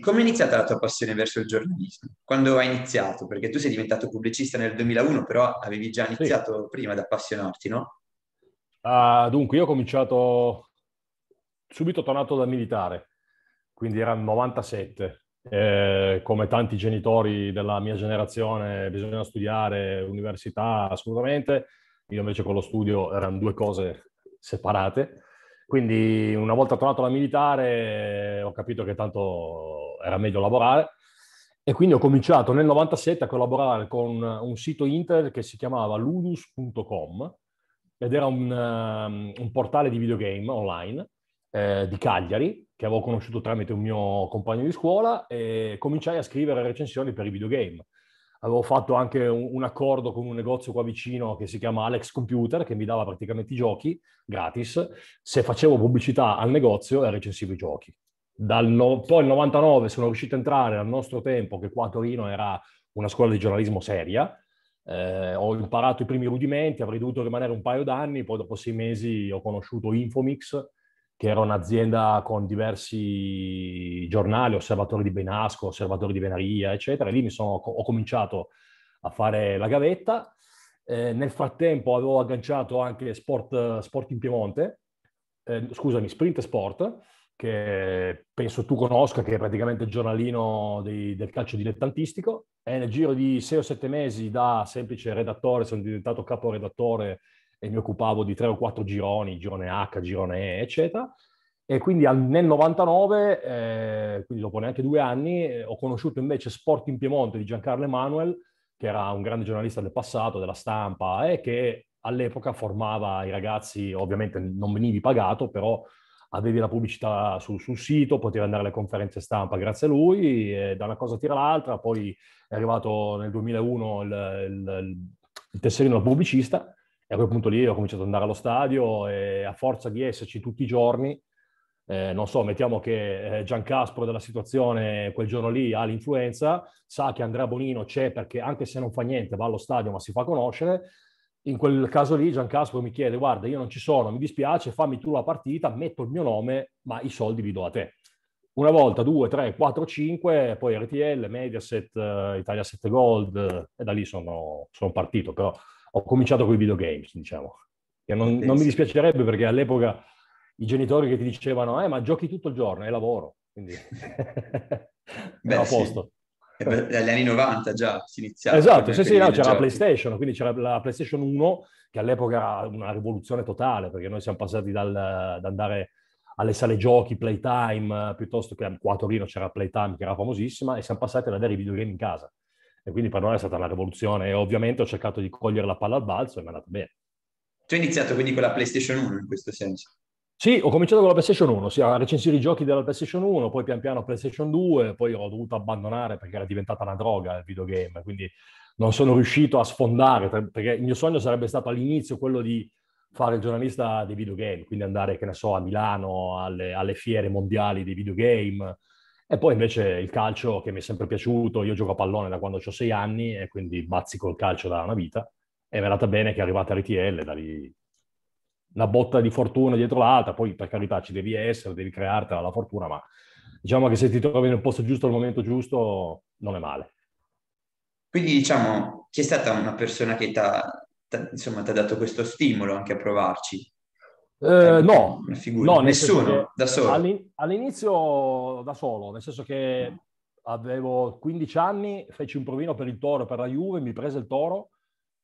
Come è iniziata la tua passione verso il giornalismo? Quando hai iniziato? Perché tu sei diventato pubblicista nel 2001, però avevi già iniziato sì. prima ad appassionarti, no? Uh, dunque, io ho cominciato subito tornato dal militare, quindi era il 97. Eh, come tanti genitori della mia generazione, bisogna studiare, università, assolutamente. Io invece con lo studio erano due cose separate. Quindi una volta tornato alla militare eh, ho capito che tanto era meglio lavorare e quindi ho cominciato nel 97 a collaborare con un sito internet che si chiamava lunus.com ed era un, ehm, un portale di videogame online eh, di Cagliari che avevo conosciuto tramite un mio compagno di scuola e cominciai a scrivere recensioni per i videogame avevo fatto anche un, un, accordo con un negozio qua vicino che si chiama Alex Computer, che mi dava praticamente i giochi gratis. Se facevo pubblicità al negozio, e recensivo i giochi. No, poi nel 99 sono riuscito a entrare al nostro tempo, che qua a Torino era una scuola di giornalismo seria. Eh, ho imparato i primi rudimenti, avrei dovuto rimanere un paio d'anni, poi dopo sei mesi ho conosciuto Infomix, che era un'azienda con diversi giornali, osservatori di Benasco, osservatori di Venaria, eccetera. E lì sono, ho cominciato a fare la gavetta. Eh, nel frattempo avevo agganciato anche Sport, sport in Piemonte, eh, scusami, Sprint Sport, che penso tu conosca, che è praticamente il giornalino di, del calcio dilettantistico. E nel giro di sei o sette mesi da semplice redattore sono diventato caporedattore e mi occupavo di tre o quattro gironi, girone H, girone E, eccetera. E quindi al, nel 99, eh, quindi dopo neanche due anni, eh, ho conosciuto invece Sport in Piemonte di Giancarlo Emanuel, che era un grande giornalista del passato, della stampa, e eh, che all'epoca formava i ragazzi, ovviamente non venivi pagato, però avevi la pubblicità su, sul sito, potevi andare alle conferenze stampa grazie a lui, e da una cosa tira l'altra, poi è arrivato nel 2001 il, il, il tesserino pubblicista e a quel punto lì ho cominciato ad andare allo stadio e a forza di esserci tutti i giorni, eh, non so, mettiamo che eh, Gian Caspro della situazione quel giorno lì ha l'influenza, sa che Andrea Bonino c'è perché anche se non fa niente va allo stadio ma si fa conoscere, in quel caso lì Gian Caspro mi chiede guarda io non ci sono, mi dispiace, fammi tu la partita, metto il mio nome ma i soldi li do a te. Una volta, due, tre, quattro, cinque, poi RTL, Mediaset, eh, Italia 7 Gold eh, e da lì sono, sono partito però ho cominciato con i videogames, diciamo. Che non, non mi dispiacerebbe perché all'epoca i genitori che ti dicevano, eh, ma giochi tutto il giorno, è lavoro. Quindi Beh, a posto. Sì. Eh, Dagli anni 90 già si iniziava. Esatto, sì, sì, no, c'era la certo. PlayStation, quindi c'era la PlayStation 1 che all'epoca era una rivoluzione totale perché noi siamo passati dal, da andare alle sale giochi, Playtime, piuttosto che qua a Torino c'era Playtime che era famosissima e siamo passati ad avere i videogame in casa. E quindi per noi è stata una rivoluzione e ovviamente ho cercato di cogliere la palla al balzo e mi è andata bene. Tu hai iniziato quindi con la PlayStation 1 in questo senso? Sì, ho cominciato con la PlayStation 1, sì, a recensire i giochi della PlayStation 1, poi pian piano PlayStation 2, poi ho dovuto abbandonare perché era diventata una droga il videogame, quindi non sono riuscito a sfondare, perché il mio sogno sarebbe stato all'inizio quello di fare il giornalista dei videogame, quindi andare, che ne so, a Milano, alle, alle fiere mondiali dei videogame, e poi invece il calcio che mi è sempre piaciuto, io gioco a pallone da quando ho sei anni e quindi bazzico il calcio da una vita e mi è andata bene che è arrivata RTL, da lì una botta di fortuna dietro l'altra, poi per carità ci devi essere, devi creartela la fortuna, ma diciamo che se ti trovi nel posto giusto al momento giusto non è male. Quindi diciamo c'è stata una persona che ti ha dato questo stimolo anche a provarci. Eh, cioè, no, no nessuno, da solo. All'in- all'inizio da solo, nel senso che avevo 15 anni, feci un provino per il toro, per la Juve, mi prese il toro,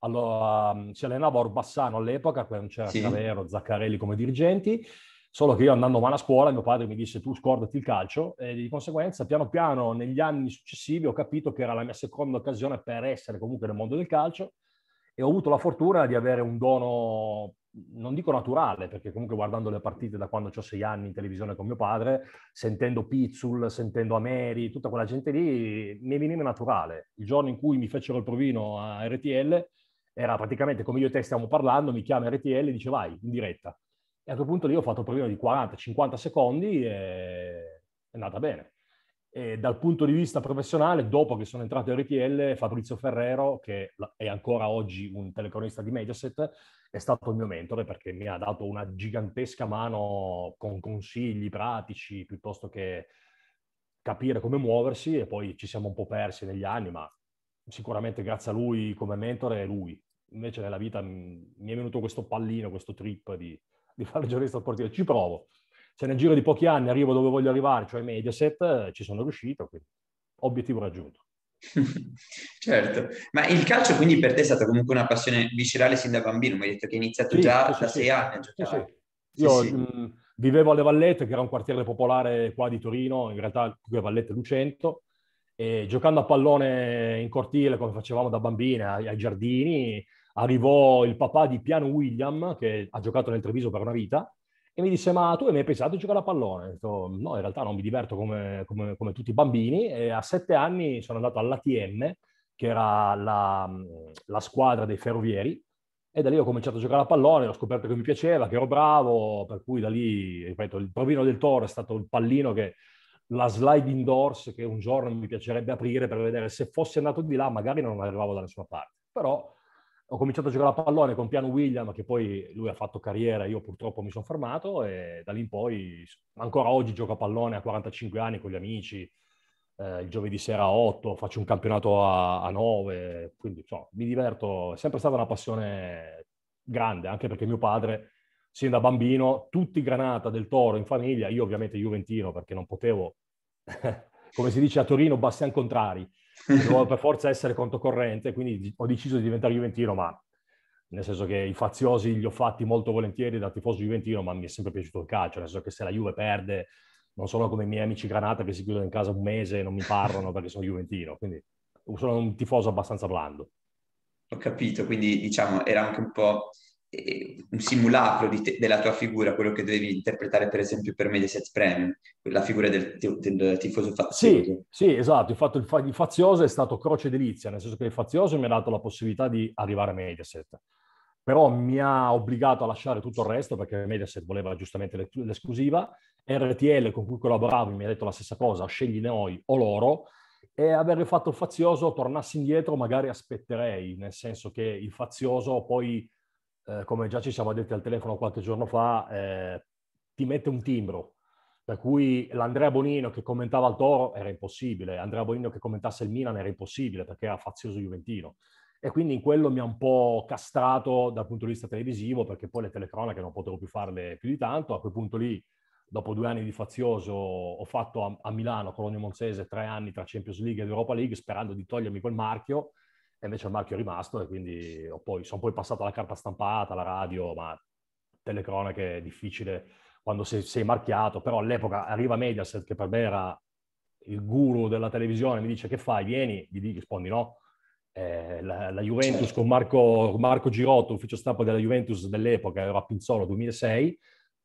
allora mm, si allenava Orbassano all'epoca, non c'era sì. Cavero, Zaccarelli come dirigenti, solo che io andando male a scuola mio padre mi disse tu scordati il calcio e di conseguenza piano piano negli anni successivi ho capito che era la mia seconda occasione per essere comunque nel mondo del calcio e ho avuto la fortuna di avere un dono non dico naturale, perché comunque guardando le partite da quando ho sei anni in televisione con mio padre, sentendo Pizzul, sentendo Ameri, tutta quella gente lì, mi veniva naturale. Il giorno in cui mi fecero il provino a RTL, era praticamente come io e te stiamo parlando, mi chiama RTL e dice vai, in diretta. E a quel punto lì ho fatto il provino di 40-50 secondi e è andata bene. E dal punto di vista professionale, dopo che sono entrato in RTL, Fabrizio Ferrero, che è ancora oggi un telecronista di Mediaset, è stato il mio mentore perché mi ha dato una gigantesca mano con consigli pratici piuttosto che capire come muoversi e poi ci siamo un po' persi negli anni, ma sicuramente grazie a lui come mentore è lui. Invece nella vita mm, mi è venuto questo pallino, questo trip di, di fare giornalista sportivo. Ci provo, se nel giro di pochi anni arrivo dove voglio arrivare, cioè Mediaset, ci sono riuscito, quindi obiettivo raggiunto. Certo, ma il calcio quindi per te è stata comunque una passione viscerale sin da bambino, mi hai detto che hai iniziato sì, già sì, da sì, sei anni a giocare. Sì, Io mh, vivevo alle Vallette, che era un quartiere popolare qua di Torino, in realtà qui a Vallette Lucento, e giocando a pallone in cortile come facevamo da bambina, ai, ai giardini, arrivò il papà di Piano William, che ha giocato nel Treviso per una vita, e mi disse ma tu hai mai pensato di giocare a pallone? Detto, no, in realtà non mi diverto come, come, come tutti i bambini e a sette anni sono andato all'ATM, che era la, la squadra dei ferrovieri, e da lì ho cominciato a giocare a pallone, ho scoperto che mi piaceva, che ero bravo, per cui da lì, ripeto, il provino del Toro è stato il pallino che la slide indoors che un giorno mi piacerebbe aprire per vedere se fossi andato di là, magari non arrivavo da nessuna parte. Però ho cominciato a giocare a pallone con Piano William, che poi lui ha fatto carriera, io purtroppo mi sono fermato e da lì in poi ancora oggi gioco a pallone a 45 anni con gli amici, eh, il giovedì sera a 8, faccio un campionato a, a 9, quindi insomma, mi diverto, è sempre stata una passione grande, anche perché mio padre, sin da bambino, tutti Granata del Toro in famiglia, io ovviamente Juventino perché non potevo, come si dice a Torino, bastian contrari, Devo per forza essere conto corrente, quindi ho deciso di diventare Juventino, ma nel senso che i faziosi li ho fatti molto volentieri da tifoso Juventino, ma mi è sempre piaciuto il calcio, nel senso che se la Juve perde, non sono come i miei amici Granata che si chiudono in casa un mese e non mi parlano perché sono Juventino, quindi sono un tifoso abbastanza blando. Ho capito, quindi diciamo era anche un po' Ehm, un simulacro te, della tua figura, quello che dovevi interpretare per esempio per Mediaset Premium, la figura del, del tifoso fazioso. Sì, sì, esatto, il fatto il fazioso è stato croce delizia, nel senso che il fazioso mi ha dato la possibilità di arrivare a Mediaset, però mi ha obbligato a lasciare tutto il resto perché Mediaset voleva giustamente l'esclusiva, RTL con cui collaboravo mi ha detto la stessa cosa, scegli noi o loro, e aver fatto il fazioso, tornassi indietro, magari aspetterei, nel senso che il fazioso poi eh, come già ci siamo detti al telefono qualche giorno fa, eh, ti mette un timbro. Per cui l'Andrea Bonino che commentava il Toro era impossibile, Andrea Bonino che commentasse il Milan era impossibile perché era fazioso Juventino. E quindi in quello mi ha un po' castrato dal punto di vista televisivo perché poi le telecronache non potevo più farle più di tanto. A quel punto lì, dopo due anni di fazioso, ho fatto a, a Milano, Colonio Monzese, tre anni tra Champions League ed Europa League sperando di togliermi quel marchio e invece il marchio è rimasto e quindi poi, sono poi passato alla carta stampata, alla radio, ma telecronache è difficile quando sei, sei, marchiato, però all'epoca arriva Mediaset che per me era il guru della televisione, mi dice che fai, vieni, gli rispondi no. Eh, la, la, Juventus certo. con Marco, Marco Girotto, ufficio stampa della Juventus dell'epoca, ero a Pinzolo 2006,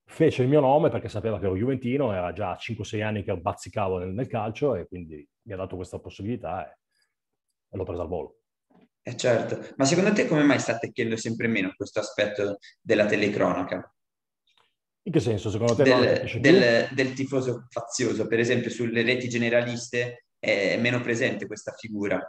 fece il mio nome perché sapeva che ero juventino, era già 5-6 anni che bazzicavo nel, nel calcio e quindi mi ha dato questa possibilità e, e l'ho presa al volo. Eh certo, ma secondo te come mai state chiedendo sempre meno questo aspetto della telecronaca? In che senso secondo te? Del, del, del tifoso fazioso, per esempio sulle reti generaliste è meno presente questa figura.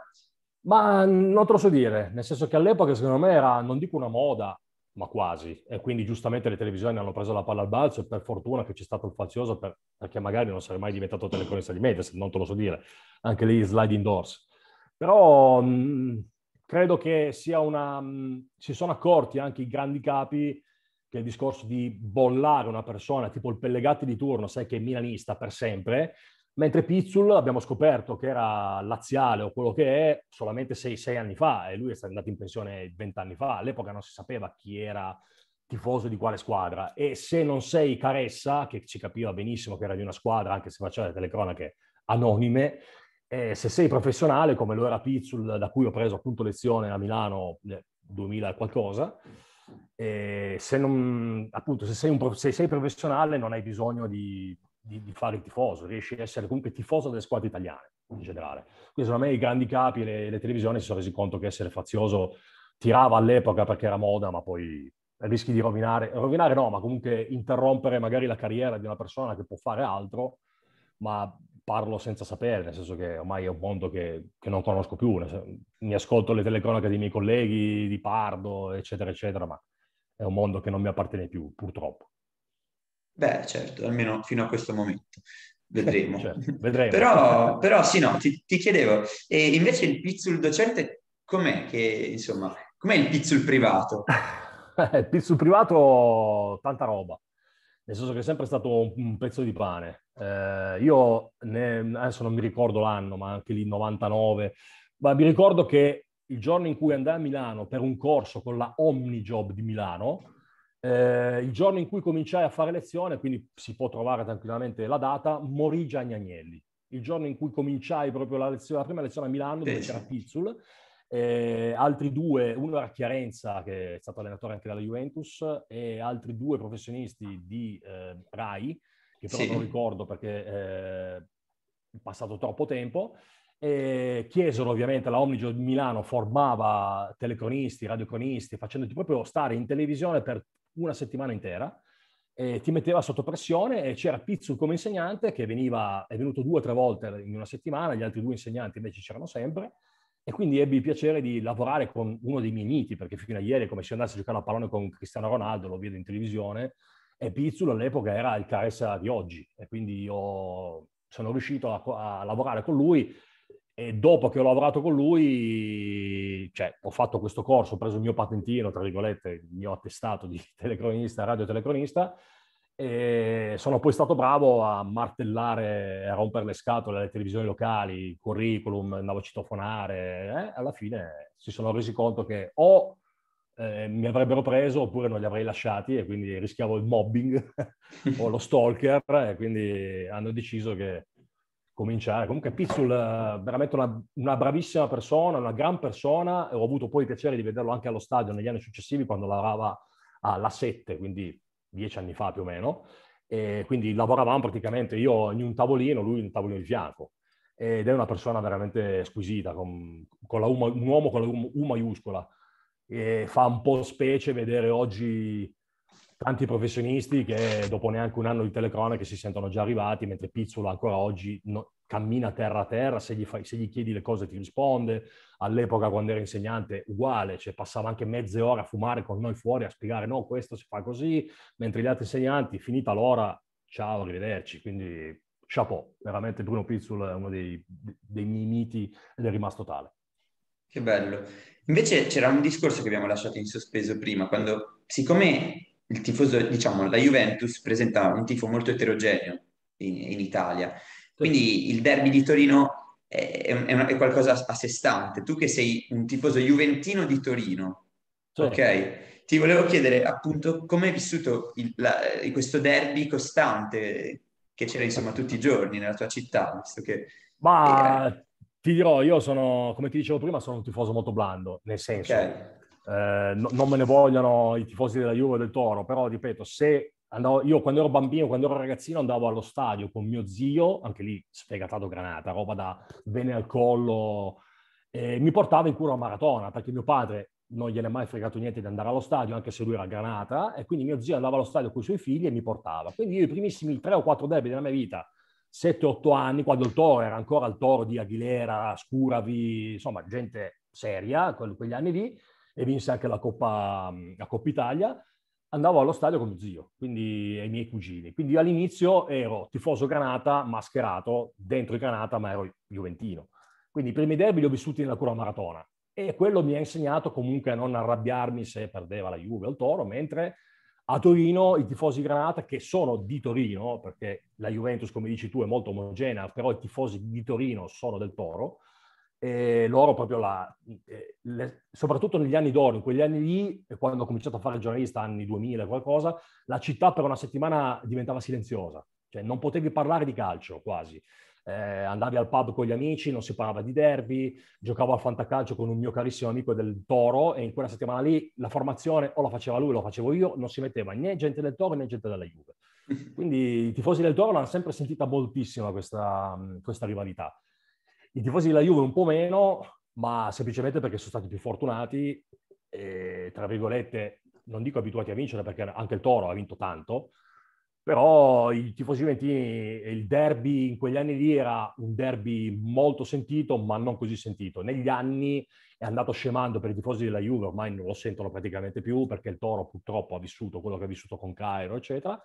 Ma non te lo so dire, nel senso che all'epoca secondo me era, non dico una moda, ma quasi. E quindi giustamente le televisioni hanno preso la palla al balzo e per fortuna che c'è stato il fazioso per, perché magari non sarei mai diventato telecronista di Mediaset, non te lo so dire, anche lì sliding doors. Però mh, mm, credo che sia una... Mm, si sono accorti anche i grandi capi che il discorso di bollare una persona, tipo il Pellegatti di turno, sai che è milanista per sempre, mentre Pizzul abbiamo scoperto che era laziale o quello che è solamente 6-6 anni fa e lui è andato in pensione 20 anni fa, all'epoca non si sapeva chi era tifoso di quale squadra e se non sei Caressa, che ci capiva benissimo che era di una squadra anche se faceva delle telecronache anonime, e eh, se sei professionale, come lo era Pizzul, da cui ho preso appunto lezione a Milano nel 2000 e qualcosa, eh, se, non, appunto, se, sei un, se sei professionale non hai bisogno di, di, di, fare il tifoso, riesci a essere comunque tifoso delle squadre italiane in generale. Quindi secondo me i grandi capi e le, le, televisioni si sono resi conto che essere fazioso tirava all'epoca perché era moda, ma poi rischi di rovinare, rovinare no, ma comunque interrompere magari la carriera di una persona che può fare altro, ma parlo senza sapere, nel senso che ormai è un mondo che, che non conosco più, mi ascolto le telecronache dei miei colleghi di Pardo, eccetera, eccetera, ma è un mondo che non mi appartiene più, purtroppo. Beh, certo, almeno fino a questo momento. Vedremo. Certo, vedremo. però, però, sì, no, ti, ti chiedevo, e invece il pizzul docente com'è che, insomma, com'è il pizzul privato? il pizzul privato, tanta roba nel senso che è sempre stato un, un pezzo di pane. Eh, io ne, adesso non mi ricordo l'anno, ma anche lì 99, ma mi ricordo che il giorno in cui andai a Milano per un corso con la Omnijob di Milano, eh, il giorno in cui cominciai a fare lezione, quindi si può trovare tranquillamente la data, morì Gianni Agnelli. Il giorno in cui cominciai proprio la, lezione, la prima lezione a Milano, dove c'era Pizzul, eh, altri due, uno era Chiarenza, che è stato allenatore anche dalla Juventus, e altri due professionisti di eh, Rai, che però sì. non ricordo perché eh, è passato troppo tempo, e chiesero ovviamente la Omnigio di Milano formava telecronisti, radiocronisti, facendoti proprio stare in televisione per una settimana intera ti metteva sotto pressione e c'era Pizzu come insegnante che veniva, è venuto due o tre volte in una settimana, gli altri due insegnanti invece c'erano sempre e quindi ebbi il piacere di lavorare con uno dei miei miti, perché fino a ieri, come se andassi a giocare a pallone con Cristiano Ronaldo, lo vedo in televisione, e Pizzul all'epoca era il Caressa di oggi. E quindi io sono riuscito a, a lavorare con lui e dopo che ho lavorato con lui, cioè, ho fatto questo corso, ho preso il mio patentino, tra virgolette, il mio attestato di telecronista, radio telecronista, e sono poi stato bravo a martellare, a rompere le scatole alle televisioni locali, curriculum, andavo a citofonare. Eh? Alla fine si sono resi conto che o eh, mi avrebbero preso oppure non li avrei lasciati e quindi rischiavo il mobbing o lo stalker e quindi hanno deciso che cominciare. Comunque Pizzul eh, veramente una, una, bravissima persona, una gran persona e ho avuto poi il piacere di vederlo anche allo stadio negli anni successivi quando lavorava alla 7, quindi dieci anni fa più o meno, e quindi lavoravamo praticamente io in un tavolino, lui in un tavolino di fianco. Ed è una persona veramente squisita, con, con U, un uomo con la U, U maiuscola. E fa un po' specie vedere oggi tanti professionisti che dopo neanche un anno di telecronaca si sentono già arrivati, mentre Pizzula ancora oggi no, cammina terra a terra, se gli, fai, se gli chiedi le cose ti risponde, all'epoca quando ero insegnante uguale, cioè passava anche mezze ore a fumare con noi fuori a spiegare no, questo si fa così, mentre gli altri insegnanti, finita l'ora, ciao, arrivederci. Quindi chapeau, veramente Bruno Pizzul è uno dei, dei miei miti ed è rimasto tale. Che bello. Invece c'era un discorso che abbiamo lasciato in sospeso prima, quando siccome il tifoso, diciamo, la Juventus presenta un tifo molto eterogeneo in, in Italia, quindi il derby di Torino è, è, una, è qualcosa a sé stante. Tu che sei un tifoso juventino di Torino, sì. ok? Ti volevo chiedere appunto come hai vissuto il, la, questo derby costante che c'era insomma tutti i giorni nella tua città, visto che... Ma era... Eh, ti dirò, io sono, come ti dicevo prima, sono un tifoso molto blando, nel senso... Okay. Eh, no, non me ne vogliono i tifosi della Juve e del Toro, però ripeto, se Andavo, io quando ero bambino, quando ero ragazzino, andavo allo stadio con mio zio, anche lì sfegatato granata, roba da vene al collo, e mi portava in cura a maratona perché mio padre non gliene è mai fregato niente di andare allo stadio, anche se lui era granata, e quindi mio zio andava allo stadio con i suoi figli e mi portava. Quindi io i primissimi tre o quattro debiti della mia vita, 7-8 anni, quando il toro era ancora il toro di Aguilera, Scuravi, insomma gente seria, quegli anni lì, e vinse anche la Coppa, la Coppa Italia andavo allo stadio con mio zio, quindi i miei cugini. Quindi all'inizio ero tifoso Granata, mascherato, dentro i Granata, ma ero juventino. Quindi i primi derby li ho vissuti nella cura maratona e quello mi ha insegnato comunque a non arrabbiarmi se perdeva la Juve o il Toro, mentre a Torino i tifosi Granata, che sono di Torino, perché la Juventus, come dici tu, è molto omogenea, però i tifosi di Torino sono del Toro, eh, loro proprio la, eh, le, soprattutto negli anni d'oro, in quegli anni lì, eh, quando ho cominciato a fare giornalista, anni 2000 qualcosa, la città per una settimana diventava silenziosa, cioè non potevi parlare di calcio quasi. Eh, andavi al pub con gli amici, non si parlava di derby, giocavo al fantacalcio con un mio carissimo amico del Toro e in quella settimana lì la formazione o la faceva lui o la facevo io, non si metteva né gente del Toro né gente della Juve. Quindi i tifosi del Toro l'hanno sempre sentita moltissimo questa, questa rivalità. I tifosi della Juve un po' meno, ma semplicemente perché sono stati più fortunati e, tra virgolette, non dico abituati a vincere perché anche il Toro ha vinto tanto, però i tifosi juventini, il derby in quegli anni lì era un derby molto sentito, ma non così sentito. Negli anni è andato scemando per i tifosi della Juve, ormai non lo sentono praticamente più perché il Toro purtroppo ha vissuto quello che ha vissuto con Cairo, eccetera.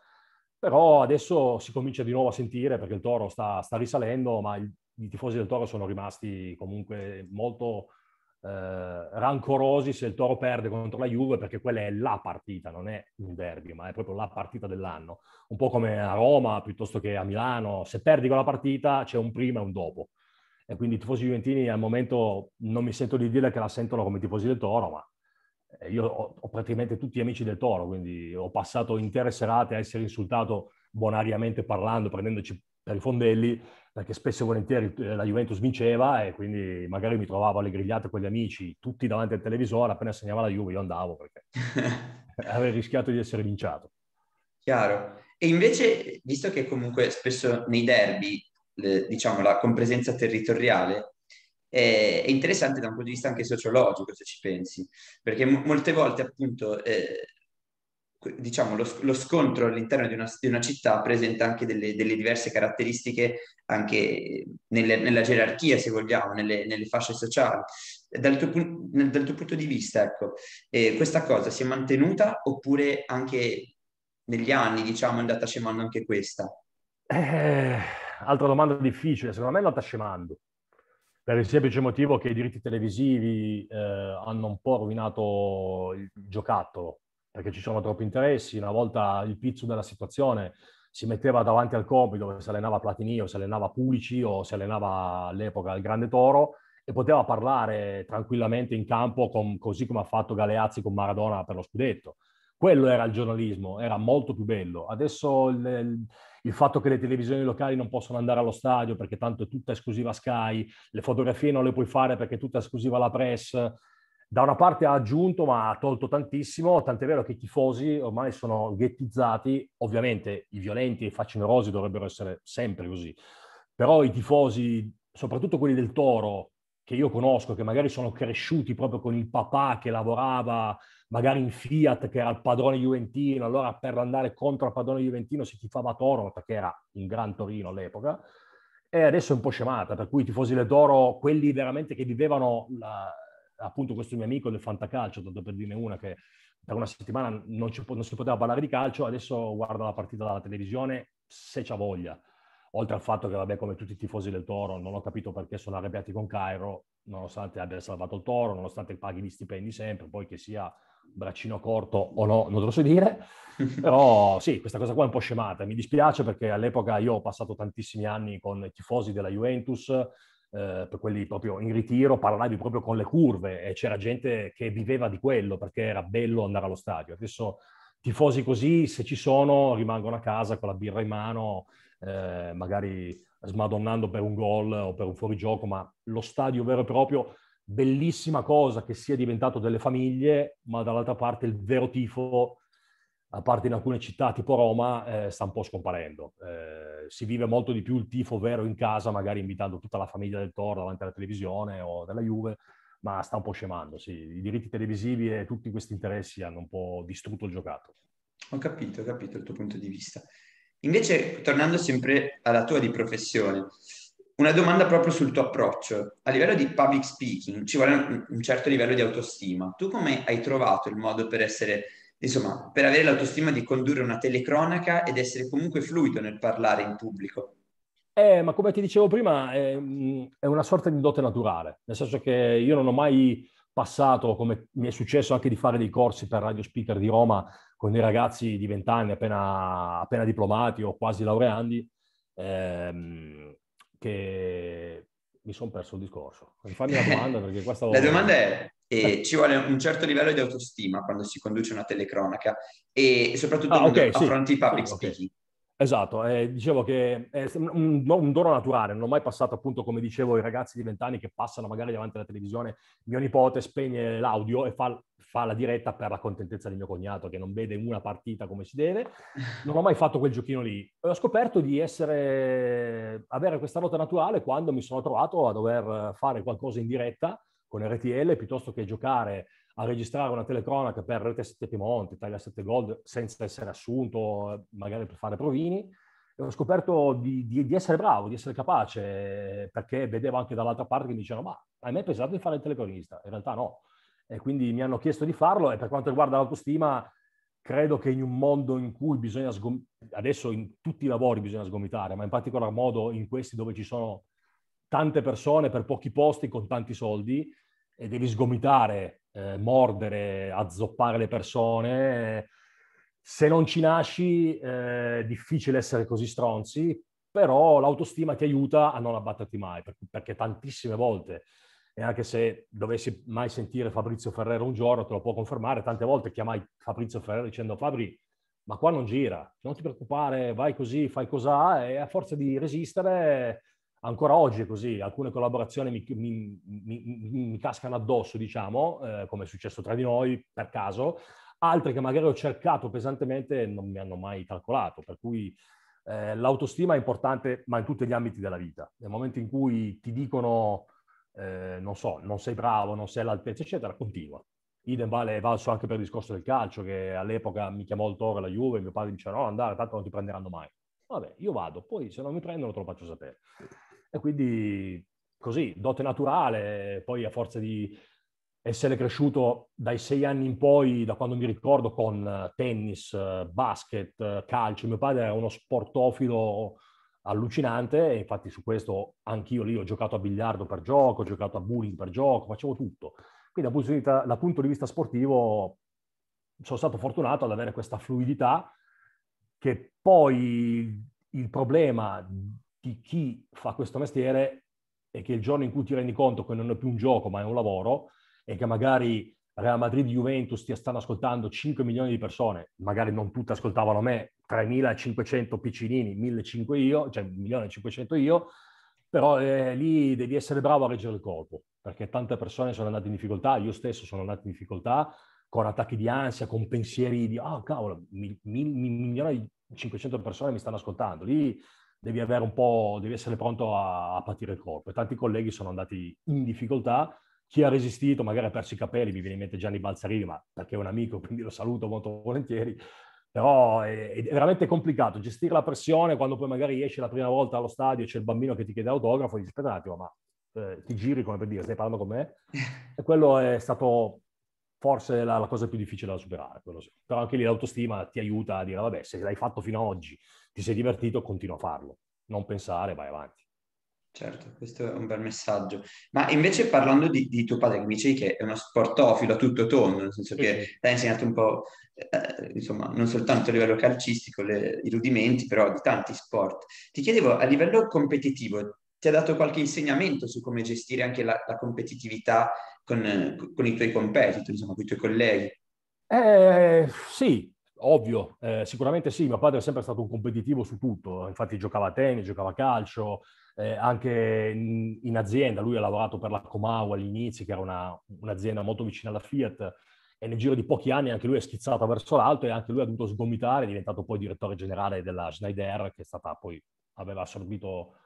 Però adesso si comincia di nuovo a sentire perché il Toro sta, sta risalendo, ma il, i tifosi del Toro sono rimasti comunque molto eh, rancorosi se il Toro perde contro la Juve perché quella è la partita, non è un derby, ma è proprio la partita dell'anno. Un po' come a Roma piuttosto che a Milano, se perdi quella partita c'è un prima e un dopo. E quindi i tifosi juventini al momento non mi sento di dire che la sentono come tifosi del Toro, ma eh, io ho, ho praticamente tutti amici del Toro, quindi ho passato intere serate a essere insultato bonariamente parlando, prendendoci per i fondelli, perché eh, spesso e volentieri eh, la Juventus vinceva e quindi magari mi trovavo alle grigliate con gli amici, tutti davanti al televisore, appena segnava la Juve io andavo perché avrei rischiato di essere vinciato. Chiaro. E invece, visto che comunque spesso nei derby, le, diciamo, la compresenza territoriale è, è, interessante da un punto di vista anche sociologico, se ci pensi, perché m- molte volte appunto... Eh, diciamo, lo, lo, scontro all'interno di una, di una città presenta anche delle, delle diverse caratteristiche anche nelle, nella gerarchia, se vogliamo, nelle, nelle fasce sociali. Dal tuo, dal tuo, punto di vista, ecco, eh, questa cosa si è mantenuta oppure anche negli anni, diciamo, è andata scemando anche questa? Eh, altra domanda difficile, secondo me è andata scemando per il semplice motivo che i diritti televisivi eh, hanno un po' rovinato il giocattolo, perché ci sono troppi interessi. Una volta il pizzo della situazione si metteva davanti al Covid dove si allenava Platini o si allenava Pulici o si allenava all'epoca il Grande Toro e poteva parlare tranquillamente in campo con, così come ha fatto Galeazzi con Maradona per lo scudetto. Quello era il giornalismo, era molto più bello. Adesso il, il fatto che le televisioni locali non possono andare allo stadio perché tanto è tutta esclusiva Sky, le fotografie non le puoi fare perché è tutta esclusiva la press, da una parte ha aggiunto ma ha tolto tantissimo, tant'è vero che i tifosi ormai sono ghettizzati, ovviamente i violenti e i facinorosi dovrebbero essere sempre così, però i tifosi, soprattutto quelli del Toro, che io conosco, che magari sono cresciuti proprio con il papà che lavorava magari in Fiat, che era il padrone juventino, allora per andare contro il padrone juventino si tifava Toro, perché era un gran Torino all'epoca, e adesso è un po' scemata, per cui i tifosi del Toro, quelli veramente che vivevano la, appunto questo mio amico del fantacalcio, tanto per dirne una, che da una settimana non, ci, non, si poteva parlare di calcio, adesso guarda la partita dalla televisione se c'ha voglia. Oltre al fatto che, vabbè, come tutti i tifosi del Toro, non ho capito perché sono arrabbiati con Cairo, nonostante abbia salvato il Toro, nonostante paghi gli stipendi sempre, poi che sia braccino corto o no, non te lo so dire. Però sì, questa cosa qua è un po' scemata. Mi dispiace perché all'epoca io ho passato tantissimi anni con i tifosi della Juventus, eh, per quelli proprio in ritiro, parlavi proprio con le curve e c'era gente che viveva di quello perché era bello andare allo stadio. Adesso tifosi così, se ci sono, rimangono a casa con la birra in mano, eh, magari smadonnando per un gol o per un fuorigioco, ma lo stadio vero e proprio, bellissima cosa che sia diventato delle famiglie, ma dall'altra parte il vero tifo a parte in alcune città tipo Roma, eh, sta un po' scomparendo. Eh, si vive molto di più il tifo vero in casa, magari invitando tutta la famiglia del Toro davanti alla televisione o della Juve, ma sta un po' scemando. Sì. I diritti televisivi e tutti questi interessi hanno un po' distrutto il giocato. Ho capito, ho capito il tuo punto di vista. Invece, tornando sempre alla tua di professione, una domanda proprio sul tuo approccio. A livello di public speaking ci vuole un certo livello di autostima. Tu come hai trovato il modo per essere Insomma, per avere l'autostima di condurre una telecronaca ed essere comunque fluido nel parlare in pubblico. Eh, ma come ti dicevo prima, è, mm, è una sorta di dote naturale, nel senso che io non ho mai passato, come mi è successo anche di fare dei corsi per radio speaker di Roma con dei ragazzi di vent'anni appena, appena diplomati o quasi laureandi, ehm, che mi sono perso il discorso. Fammi una domanda perché questa... la domanda è, e ci vuole un certo livello di autostima quando si conduce una telecronaca e soprattutto ah, quando okay, affronti sì, public sì, speaking. Esatto, eh, dicevo che è un, un, dono naturale, non ho mai passato appunto come dicevo i ragazzi di vent'anni che passano magari davanti alla televisione, mio nipote spegne l'audio e fa, fa, la diretta per la contentezza di mio cognato che non vede una partita come si deve, non ho mai fatto quel giochino lì. ho scoperto di essere, avere questa nota naturale quando mi sono trovato a dover fare qualcosa in diretta con RTL piuttosto che giocare a registrare una telecronaca per Rete 7 Piemonte, Italia 7 Gold, senza essere assunto, magari per fare provini. E ho scoperto di, di, di, essere bravo, di essere capace, perché vedevo anche dall'altra parte che mi dicevano ma a me è pesato di fare il telecronista, in realtà no. E quindi mi hanno chiesto di farlo e per quanto riguarda l'autostima, credo che in un mondo in cui bisogna sgomitare, adesso in tutti i lavori bisogna sgomitare, ma in particolar modo in questi dove ci sono tante persone per pochi posti con tanti soldi e devi sgomitare, eh, mordere, azzoppare le persone. Se non ci nasci eh, è difficile essere così stronzi, però l'autostima ti aiuta a non abbatterti mai, perché tantissime volte, e anche se dovessi mai sentire Fabrizio Ferrero un giorno, te lo può confermare, tante volte chiamai Fabrizio Ferrero dicendo Fabri, ma qua non gira, non ti preoccupare, vai così, fai cos'ha, e a forza di resistere ancora oggi è così, alcune collaborazioni mi, mi, mi, mi cascano addosso, diciamo, eh, come è successo tra di noi per caso, altre che magari ho cercato pesantemente non mi hanno mai calcolato, per cui eh, l'autostima è importante, ma in tutti gli ambiti della vita. Nel momento in cui ti dicono, eh, non so, non sei bravo, non sei all'altezza, eccetera, continua. Idem vale, valso anche per il discorso del calcio, che all'epoca mi chiamò il Toro la Juve, mio padre mi diceva no, andare, tanto non ti prenderanno mai. Vabbè, io vado, poi se non mi prendono te lo faccio sapere. E quindi così, dote naturale, poi a forza di essere cresciuto dai sei anni in poi, da quando mi ricordo, con eh, tennis, eh, basket, eh, calcio. Mio padre era uno sportofilo allucinante e infatti su questo anch'io lì ho giocato a biliardo per gioco, ho giocato a bowling per gioco, facevo tutto. Quindi dal punto di vista, dal punto di vista sportivo sono stato fortunato ad avere questa fluidità che poi il problema di chi fa questo mestiere e che il giorno in cui ti rendi conto che non è più un gioco ma è un lavoro e che magari Real Madrid Juventus ti stanno ascoltando 5 milioni di persone, magari non tutte ascoltavano me, 3.500 piccinini, 1.500 io, cioè 1.500 io, però eh, lì devi essere bravo a reggere il colpo, perché tante persone sono andate in difficoltà, io stesso sono andato in difficoltà, con attacchi di ansia, con pensieri di, ah oh, cavolo, 1.500 persone mi stanno ascoltando, lì devi, devi essere pronto a, a, patire il colpo. E tanti colleghi sono andati in difficoltà, chi ha resistito magari ha perso i capelli, mi viene in mente Gianni Balzarini, ma perché è un amico, quindi lo saluto molto volentieri, però è, è, veramente complicato gestire la pressione quando poi magari esci la prima volta allo stadio, e c'è il bambino che ti chiede autografo, e dici aspetta un attimo, ma eh, ti giri come per dire stai parlando con me? E quello è stato forse la, la cosa più difficile da superare, però anche lì l'autostima ti aiuta a dire vabbè se l'hai fatto fino ad oggi ti sei divertito, continua a farlo. Non pensare, vai avanti. Certo, questo è un bel messaggio. Ma invece parlando di, di tuo padre, che mi dicevi che è uno sportofilo a tutto tondo, nel senso sì. che ti ha insegnato un po', eh, insomma, non soltanto a livello calcistico, le, i rudimenti, però di tanti sport. Ti chiedevo, a livello competitivo, ti ha dato qualche insegnamento su come gestire anche la, la competitività con, con, i tuoi competitor, insomma, con i tuoi colleghi? Eh, sì, Ovvio, eh, sicuramente sì, mio padre è sempre stato un competitivo su tutto, infatti giocava a tennis, giocava a calcio, eh, anche in, in, azienda, lui ha lavorato per la Comau all'inizio, che era una, un'azienda molto vicina alla Fiat, e nel giro di pochi anni anche lui è schizzato verso l'alto e anche lui ha dovuto sgomitare, è diventato poi direttore generale della Schneider, che è stata poi, aveva assorbito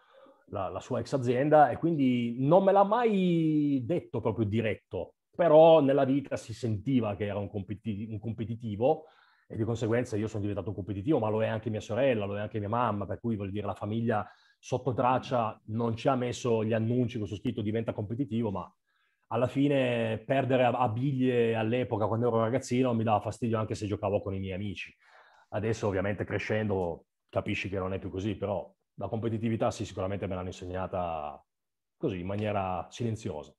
la, la sua ex azienda, e quindi non me l'ha mai detto proprio diretto, però nella vita si sentiva che era un, competi- un competitivo e di conseguenza io sono diventato competitivo, ma lo è anche mia sorella, lo è anche mia mamma, per cui voglio dire la famiglia sotto traccia non ci ha messo gli annunci con su scritto diventa competitivo, ma alla fine perdere a biglie all'epoca quando ero ragazzino mi dava fastidio anche se giocavo con i miei amici. Adesso ovviamente crescendo capisci che non è più così, però la competitività sì sicuramente me l'hanno insegnata così in maniera silenziosa.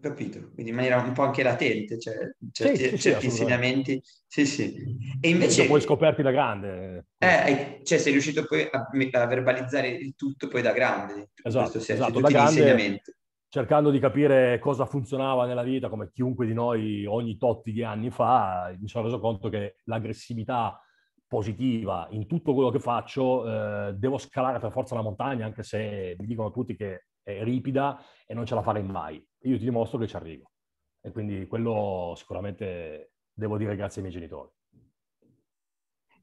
Capito, quindi in maniera un po' anche latente, cioè certi, sì, sì, certi insegnamenti. Sì, sì. E invece... Poi scoperti da grande. Eh, cioè sei riuscito poi a, a, verbalizzare il tutto poi da grande. Esatto, senso, esatto da grande, cercando di capire cosa funzionava nella vita, come chiunque di noi ogni totti di anni fa, mi sono reso conto che l'aggressività positiva in tutto quello che faccio, eh, devo scalare per forza la montagna, anche se mi dicono tutti che è ripida e non ce la farei mai io ti dimostro che ci arrivo. E quindi quello sicuramente devo dire grazie ai miei genitori.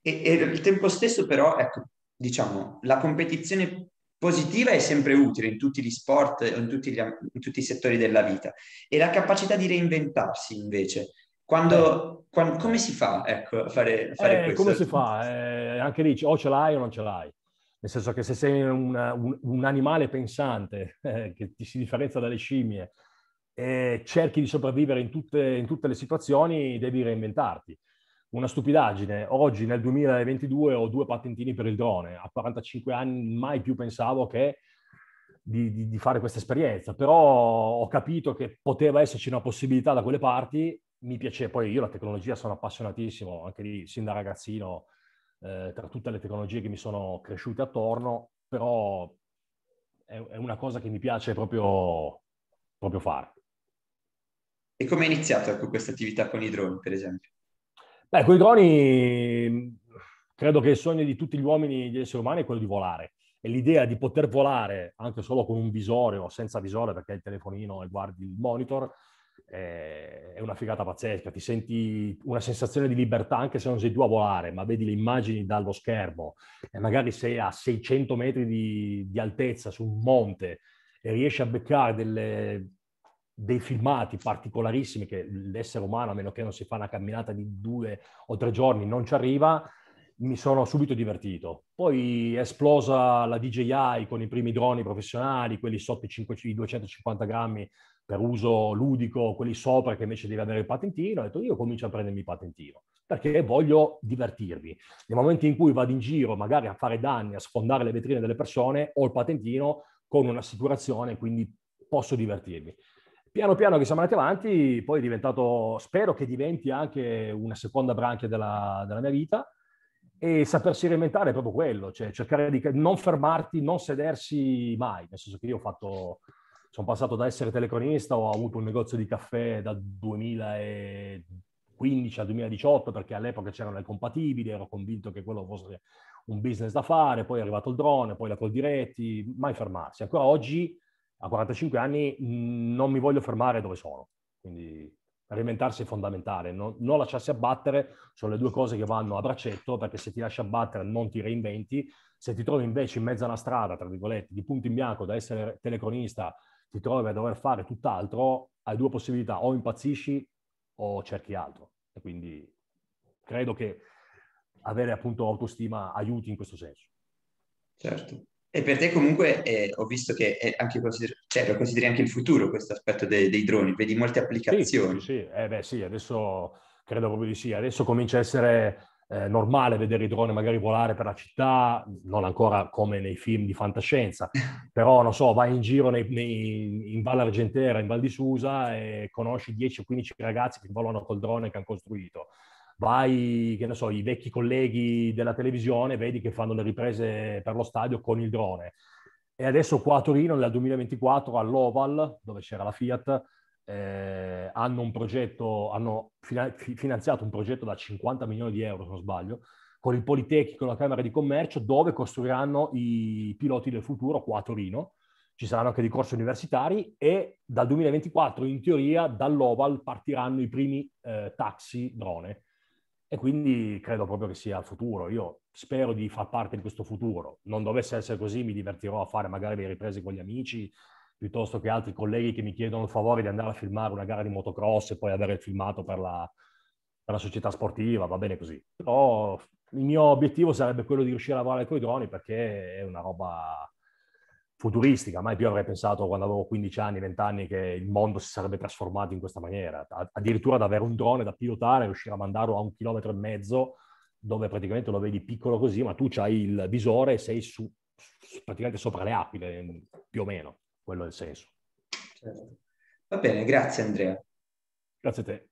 E, e al tempo stesso però, ecco, diciamo, la competizione positiva è sempre utile in tutti gli sport, in tutti, in tutti i settori della vita. E la capacità di reinventarsi invece, quando, eh. quando, come si fa ecco, a fare, a fare eh, questo? Come si fa? Eh, anche lì o ce l'hai o non ce l'hai. Nel senso che se sei una, un, un, animale pensante eh, che ti si differenzia dalle scimmie e cerchi di sopravvivere in tutte, in tutte le situazioni, devi reinventarti. Una stupidaggine, oggi nel 2022 ho due patentini per il drone, a 45 anni mai più pensavo che di, di, di, fare questa esperienza, però ho capito che poteva esserci una possibilità da quelle parti, mi piace, poi io la tecnologia sono appassionatissimo, anche lì sin da ragazzino, eh, tra tutte le tecnologie che mi sono cresciute attorno, però è, è una cosa che mi piace proprio, proprio fare. E come è iniziato ecco, questa attività con i droni, per esempio? Beh, con i droni mm, credo che il sogno di tutti gli uomini, gli esseri umani, è quello di volare. E l'idea di poter volare anche solo con un visore o senza visore, perché hai il telefonino e guardi il monitor, eh, è una figata pazzesca. Ti senti una sensazione di libertà, anche se non sei tu a volare, ma vedi le immagini dallo schermo e magari sei a 600 metri di, di altezza su un monte e riesci a beccare delle dei filmati particolarissimi che l'essere umano, a meno che non si fa una camminata di due o tre giorni, non ci arriva, mi sono subito divertito. Poi è esplosa la DJI con i primi droni professionali, quelli sotto i, 250 grammi per uso ludico, quelli sopra che invece devi avere il patentino, ho detto io comincio a prendermi il patentino perché voglio divertirmi. Nel momento in cui vado in giro magari a fare danni, a sfondare le vetrine delle persone, ho il patentino con un'assicurazione, quindi posso divertirmi piano piano che siamo andati avanti, poi è diventato, spero che diventi anche una seconda branchia della, della mia vita e sapersi reinventare è proprio quello, cioè cercare di non fermarti, non sedersi mai, nel senso che io ho fatto, sono passato da essere telecronista, ho avuto un negozio di caffè dal 2015 al 2018 perché all'epoca c'erano le compatibili, ero convinto che quello fosse un business da fare, poi è arrivato il drone, poi la col diretti, mai fermarsi. Ancora oggi a 45 anni mm, non mi voglio fermare dove sono, quindi reinventarsi è fondamentale, non, non lasciarsi abbattere sono le due cose che vanno a braccetto perché se ti lasci abbattere non ti reinventi, se ti trovi invece in mezzo alla strada, tra virgolette, di punto in bianco da essere telecronista, ti trovi a dover fare tutt'altro, hai due possibilità, o impazzisci o cerchi altro. E quindi credo che avere appunto autostima aiuti in questo senso. Certo. E per te comunque eh, ho visto che anche consider- cioè, lo consideri anche il futuro questo aspetto dei, dei droni, vedi molte applicazioni. Sì, sì, sì. Eh beh, sì, adesso credo proprio di sì. Adesso comincia a essere eh, normale vedere i droni magari volare per la città, non ancora come nei film di fantascienza, però non so, vai in giro nei, nei, in Valle Argentera, in Val di Susa e conosci 10 15 ragazzi che volano col drone che hanno costruito vai, che ne so, i vecchi colleghi della televisione, vedi che fanno le riprese per lo stadio con il drone. E adesso qua a Torino, nel 2024, all'Oval, dove c'era la Fiat, eh, hanno un progetto, hanno finanziato un progetto da 50 milioni di euro, se non sbaglio, con il Politecnico, la Camera di Commercio, dove costruiranno i piloti del futuro qua a Torino. Ci saranno anche dei corsi universitari e dal 2024, in teoria, dall'Oval partiranno i primi eh, taxi drone e quindi credo proprio che sia il futuro. Io spero di far parte di questo futuro. Non dovesse essere così, mi divertirò a fare magari le riprese con gli amici, piuttosto che altri colleghi che mi chiedono il favore di andare a filmare una gara di motocross e poi avere il filmato per la, per la società sportiva, va bene così. Però il mio obiettivo sarebbe quello di riuscire a lavorare con i droni perché è una roba futuristica, mai più avrei pensato quando avevo 15 anni, 20 anni che il mondo si sarebbe trasformato in questa maniera, addirittura ad avere un drone da pilotare, riuscire a mandarlo a un chilometro e mezzo, dove praticamente lo vedi piccolo così, ma tu hai il visore e sei su, su, praticamente sopra le aquile, più o meno, quello è il senso. Certo. Va bene, grazie Andrea. Grazie a te.